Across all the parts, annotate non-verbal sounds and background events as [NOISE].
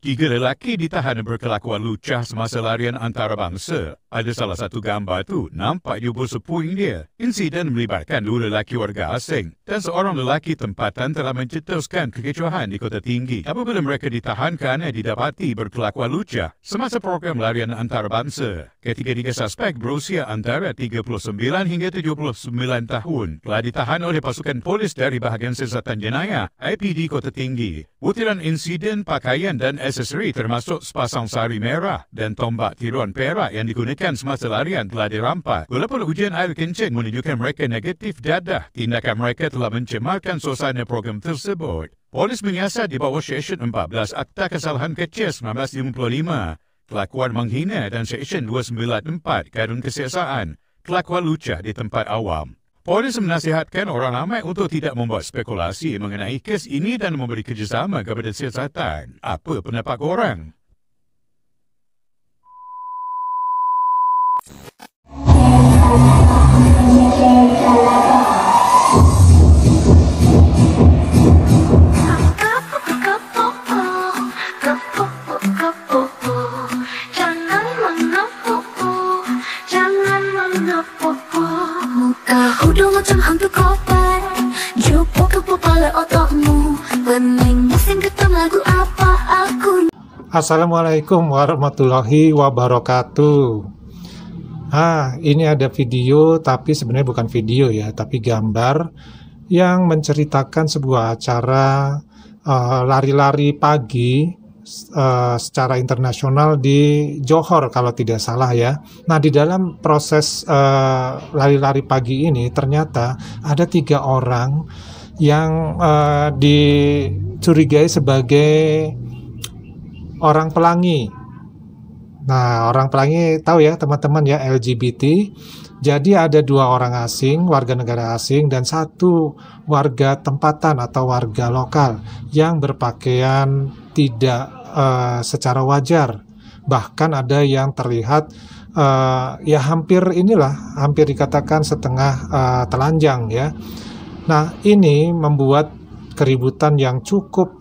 Tiga lelaki ditahan berkelakuan lucah semasa larian antarabangsa. Ada salah satu gambar tu nampak jubur sepuing dia. Insiden melibatkan dua lelaki warga asing dan seorang lelaki tempatan telah mencetuskan kekecohan di kota tinggi. Apabila mereka ditahan kerana eh, didapati berkelakuan lucah semasa program larian antarabangsa. Ketiga-tiga suspek berusia antara 39 hingga 79 tahun telah ditahan oleh pasukan polis dari bahagian siasatan jenayah IPD Kota Tinggi. Butiran insiden pakaian dan SSRI termasuk sepasang sari merah dan tombak tiruan perak yang digunakan semasa larian telah dirampas. Walaupun ujian air kencing menunjukkan mereka negatif dadah, tindakan mereka telah mencemarkan suasana program tersebut. Polis menyiasat di bawah Seksyen 14 Akta Kesalahan Kecil 1955, kelakuan menghina dan Seksyen 294 Kadun Kesiasaan, kelakuan lucah di tempat awam. Polis menasihatkan orang ramai untuk tidak membuat spekulasi mengenai kes ini dan memberi kerjasama kepada siasatan. Apa pendapat orang? Assalamualaikum warahmatullahi wabarakatuh. Ah, ini ada video tapi sebenarnya bukan video ya, tapi gambar yang menceritakan sebuah acara eh, lari-lari uh, pagi uh, secara internasional di Johor kalau tidak salah ya. Nah, di dalam proses eh, lari-lari uh, pagi ini ternyata ada tiga orang yang uh, dicurigai sebagai Orang Pelangi. Nah, Orang Pelangi tahu ya teman-teman ya LGBT. Jadi ada dua orang asing, warga negara asing, dan satu warga tempatan atau warga lokal yang berpakaian tidak uh, secara wajar. Bahkan ada yang terlihat uh, ya hampir inilah, hampir dikatakan setengah uh, telanjang ya. Nah, ini membuat keributan yang cukup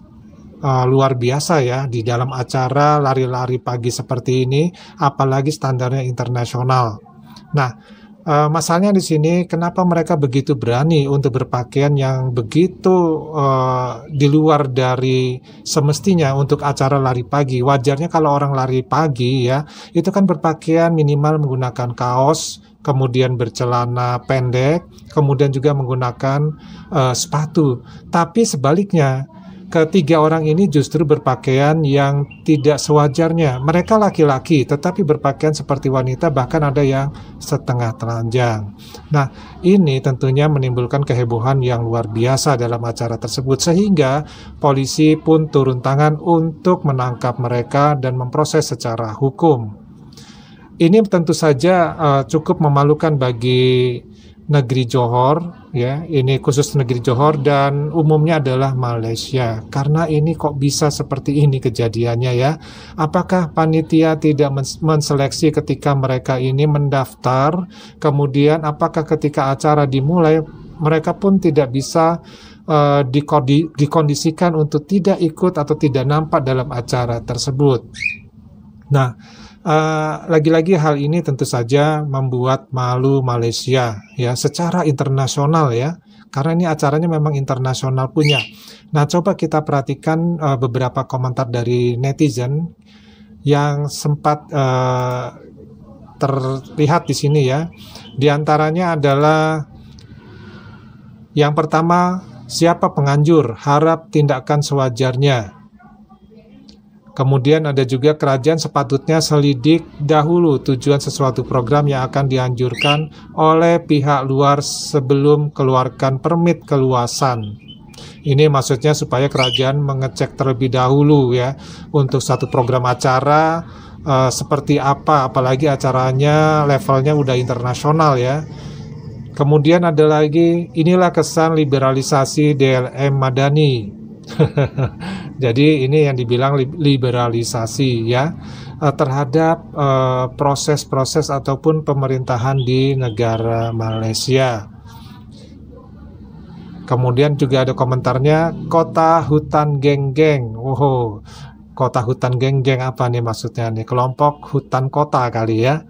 uh, luar biasa ya di dalam acara lari-lari pagi seperti ini, apalagi standarnya internasional. Nah, uh, masalahnya di sini kenapa mereka begitu berani untuk berpakaian yang begitu uh, di luar dari semestinya untuk acara lari pagi. Wajarnya kalau orang lari pagi ya, itu kan berpakaian minimal menggunakan kaos, kemudian bercelana pendek, kemudian juga menggunakan uh, sepatu. Tapi sebaliknya ketiga orang ini justru berpakaian yang tidak sewajarnya. Mereka laki-laki tetapi berpakaian seperti wanita bahkan ada yang setengah telanjang. Nah, ini tentunya menimbulkan kehebohan yang luar biasa dalam acara tersebut sehingga polisi pun turun tangan untuk menangkap mereka dan memproses secara hukum. Ini tentu saja uh, cukup memalukan bagi negeri Johor ya ini khusus negeri Johor dan umumnya adalah Malaysia karena ini kok bisa seperti ini kejadiannya ya apakah panitia tidak menseleksi ketika mereka ini mendaftar kemudian apakah ketika acara dimulai mereka pun tidak bisa uh, dikondisikan untuk tidak ikut atau tidak nampak dalam acara tersebut Nah, eh, lagi-lagi uh, hal ini tentu saja membuat malu Malaysia ya secara internasional ya karena ini acaranya memang internasional punya. Nah, coba kita perhatikan uh, beberapa komentar dari netizen yang sempat uh, terlihat di sini ya. Di antaranya adalah yang pertama, siapa penganjur? Harap tindakan sewajarnya. Kemudian ada juga kerajaan sepatutnya selidik dahulu tujuan sesuatu program yang akan dianjurkan oleh pihak luar sebelum keluarkan permit keluasan. Ini maksudnya supaya kerajaan mengecek terlebih dahulu ya untuk satu program acara e, seperti apa, apalagi acaranya levelnya udah internasional ya. Kemudian ada lagi inilah kesan liberalisasi DLM Madani. [LAUGHS] Jadi ini yang dibilang liberalisasi ya eh, terhadap eh, proses-proses uh, ataupun pemerintahan di negara Malaysia. Kemudian juga ada komentarnya kota hutan geng-geng. Oh, kota hutan geng-geng apa nih maksudnya nih? Kelompok hutan kota kali ya.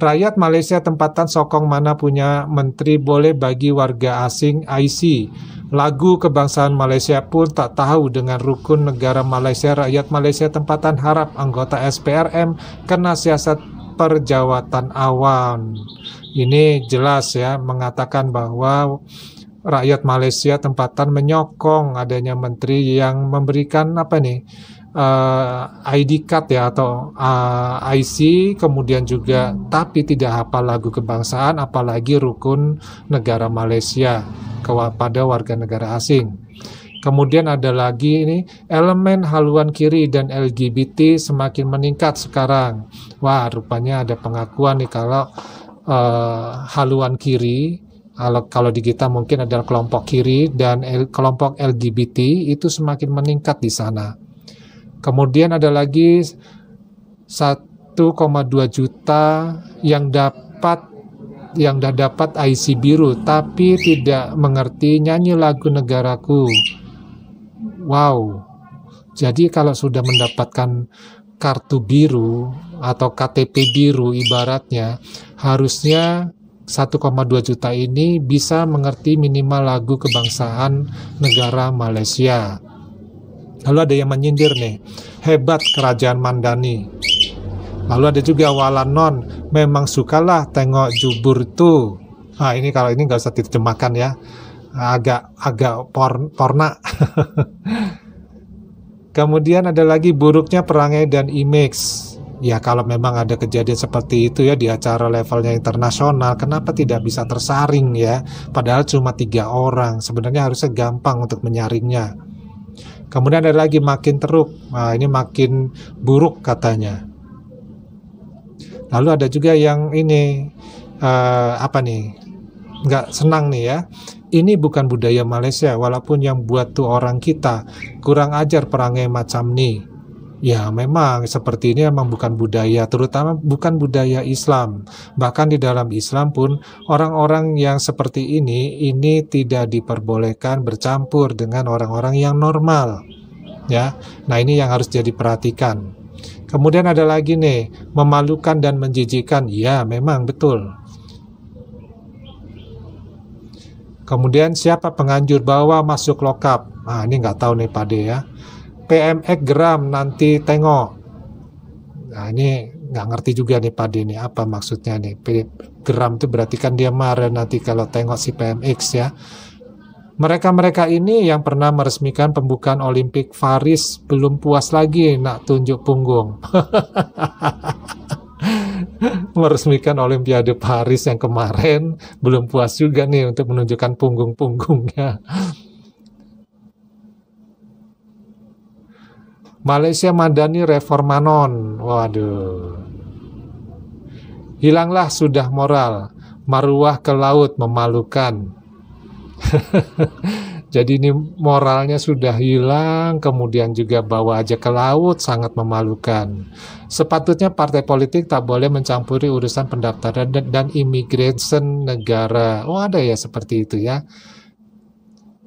Rakyat Malaysia tempatan sokong mana punya menteri boleh bagi warga asing IC. Lagu kebangsaan Malaysia pun tak tahu dengan rukun negara Malaysia rakyat Malaysia tempatan harap anggota SPRM kena siasat perjawatan awan. Ini jelas ya mengatakan bahwa rakyat Malaysia tempatan menyokong adanya menteri yang memberikan apa nih uh, eh, ID card ya atau uh, eh, IC kemudian juga tapi tidak hafal lagu kebangsaan apalagi rukun negara Malaysia kepada warga negara asing. Kemudian ada lagi ini elemen haluan kiri dan LGBT semakin meningkat sekarang. Wah, rupanya ada pengakuan nih kalau uh, haluan kiri kalau kalau di kita mungkin adalah kelompok kiri dan L, kelompok LGBT itu semakin meningkat di sana. Kemudian ada lagi 1,2 juta yang dapat yang dah dapat IC biru tapi tidak mengerti nyanyi lagu negaraku. Wow. Jadi kalau sudah mendapatkan kartu biru atau KTP biru ibaratnya harusnya 1,2 juta ini bisa mengerti minimal lagu kebangsaan negara Malaysia. Lalu ada yang menyindir nih, hebat kerajaan Mandani. Lalu ada juga Walanon, memang sukalah tengok jubur tuh. Nah ini kalau ini nggak usah diterjemahkan ya, agak agak por, porna. [LAUGHS] Kemudian ada lagi buruknya perangai dan image. Ya kalau memang ada kejadian seperti itu ya di acara levelnya internasional, kenapa tidak bisa tersaring ya? Padahal cuma tiga orang, sebenarnya harusnya gampang untuk menyaringnya. Kemudian ada lagi makin teruk, nah, ini makin buruk katanya. Lalu ada juga yang ini uh, apa nih? Nggak senang nih ya. Ini bukan budaya Malaysia, walaupun yang buat tuh orang kita kurang ajar perangai macam nih. Ya, memang seperti ini memang bukan budaya, terutama bukan budaya Islam. Bahkan di dalam Islam pun orang-orang yang seperti ini ini tidak diperbolehkan bercampur dengan orang-orang yang normal. Ya. Nah, ini yang harus jadi perhatikan. Kemudian ada lagi nih, memalukan dan menjijikan. Ya, memang betul. Kemudian siapa penganjur bawa masuk lokap? Nah, ini nggak tahu nih Pak ya PMX gram nanti tengok. Nah ini nggak ngerti juga nih Pak Dini apa maksudnya nih gram itu berarti kan dia marah nanti kalau tengok si PMX ya. Mereka-mereka ini yang pernah meresmikan pembukaan Olimpik Paris belum puas lagi nak tunjuk punggung. [LAUGHS] meresmikan Olimpiade Paris yang kemarin belum puas juga nih untuk menunjukkan punggung-punggungnya. Malaysia Madani Reformanon. Waduh. Hilanglah sudah moral, maruah ke laut memalukan. [LAUGHS] Jadi ini moralnya sudah hilang, kemudian juga bawa aja ke laut sangat memalukan. Sepatutnya partai politik tak boleh mencampuri urusan pendaftaran dan, dan imigrasi negara. Oh ada ya seperti itu ya.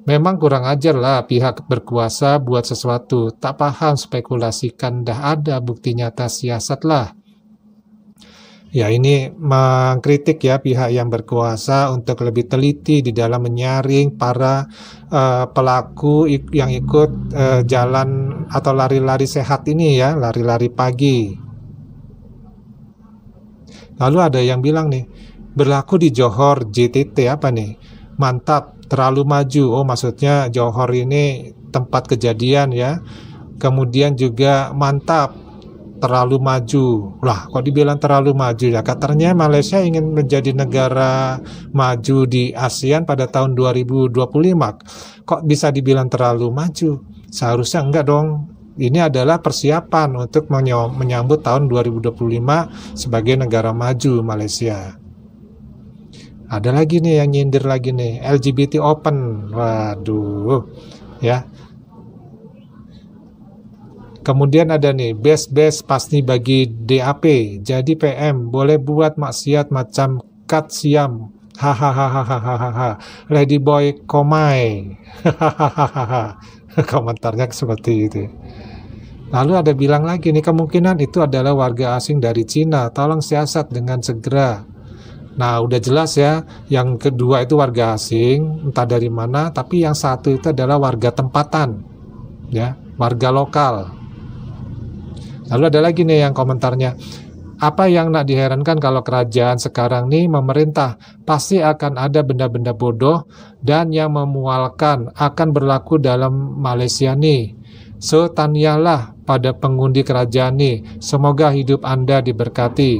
Memang kurang ajar lah pihak berkuasa buat sesuatu, tak paham spekulasikan dah ada bukti nyata siasat lah. Ya ini mengkritik ya pihak yang berkuasa untuk lebih teliti di dalam menyaring para uh, pelaku ik yang ikut uh, jalan atau lari-lari sehat ini ya, lari-lari pagi. Lalu ada yang bilang nih, berlaku di Johor JTT apa nih? Mantap, terlalu maju. Oh, maksudnya Johor ini tempat kejadian ya. Kemudian juga mantap terlalu maju. Lah, kok dibilang terlalu maju ya? Katanya Malaysia ingin menjadi negara maju di ASEAN pada tahun 2025. Kok bisa dibilang terlalu maju? Seharusnya enggak dong. Ini adalah persiapan untuk menyambut tahun 2025 sebagai negara maju Malaysia ada lagi nih yang nyindir lagi nih LGBT open waduh ya kemudian ada nih best best pasti bagi DAP jadi PM boleh buat maksiat macam cut siam hahaha lady boy komai hahaha [LAUGHS] komentarnya seperti itu Lalu ada bilang lagi nih kemungkinan itu adalah warga asing dari Cina. Tolong siasat dengan segera Nah, udah jelas ya, yang kedua itu warga asing, entah dari mana, tapi yang satu itu adalah warga tempatan, ya, warga lokal. Lalu ada lagi nih yang komentarnya, apa yang nak diherankan kalau kerajaan sekarang nih memerintah pasti akan ada benda-benda bodoh dan yang memualkan akan berlaku dalam Malaysia nih. So, tanyalah pada pengundi kerajaan nih, semoga hidup Anda diberkati.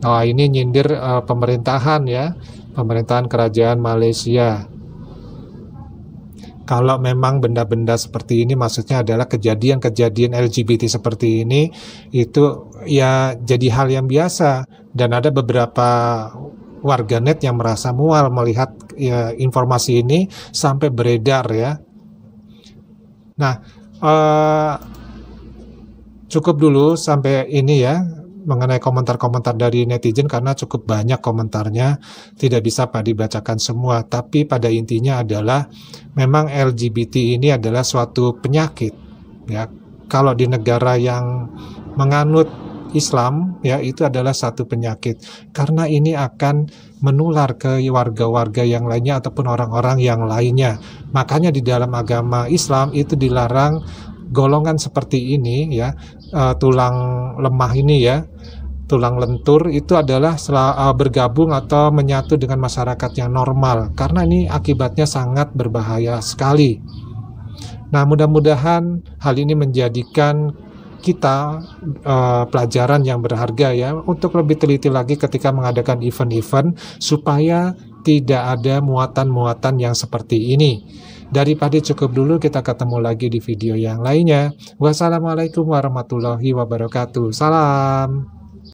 Nah, ini nyindir uh, pemerintahan ya, pemerintahan kerajaan Malaysia. Kalau memang benda-benda seperti ini maksudnya adalah kejadian-kejadian LGBT seperti ini itu ya jadi hal yang biasa dan ada beberapa warganet yang merasa mual melihat ya, informasi ini sampai beredar ya. Nah, uh, cukup dulu sampai ini ya mengenai komentar-komentar dari netizen karena cukup banyak komentarnya tidak bisa Pak dibacakan semua tapi pada intinya adalah memang LGBT ini adalah suatu penyakit ya kalau di negara yang menganut Islam ya itu adalah satu penyakit karena ini akan menular ke warga-warga yang lainnya ataupun orang-orang yang lainnya makanya di dalam agama Islam itu dilarang golongan seperti ini ya uh, tulang lemah ini ya tulang lentur itu adalah eh, bergabung atau menyatu dengan masyarakat yang normal karena ini akibatnya sangat berbahaya sekali. Nah, mudah-mudahan hal ini menjadikan kita uh, pelajaran yang berharga ya untuk lebih teliti lagi ketika mengadakan event-event supaya tidak ada muatan-muatan yang seperti ini. Daripada cukup dulu, kita ketemu lagi di video yang lainnya. Wassalamualaikum warahmatullahi wabarakatuh. Salam.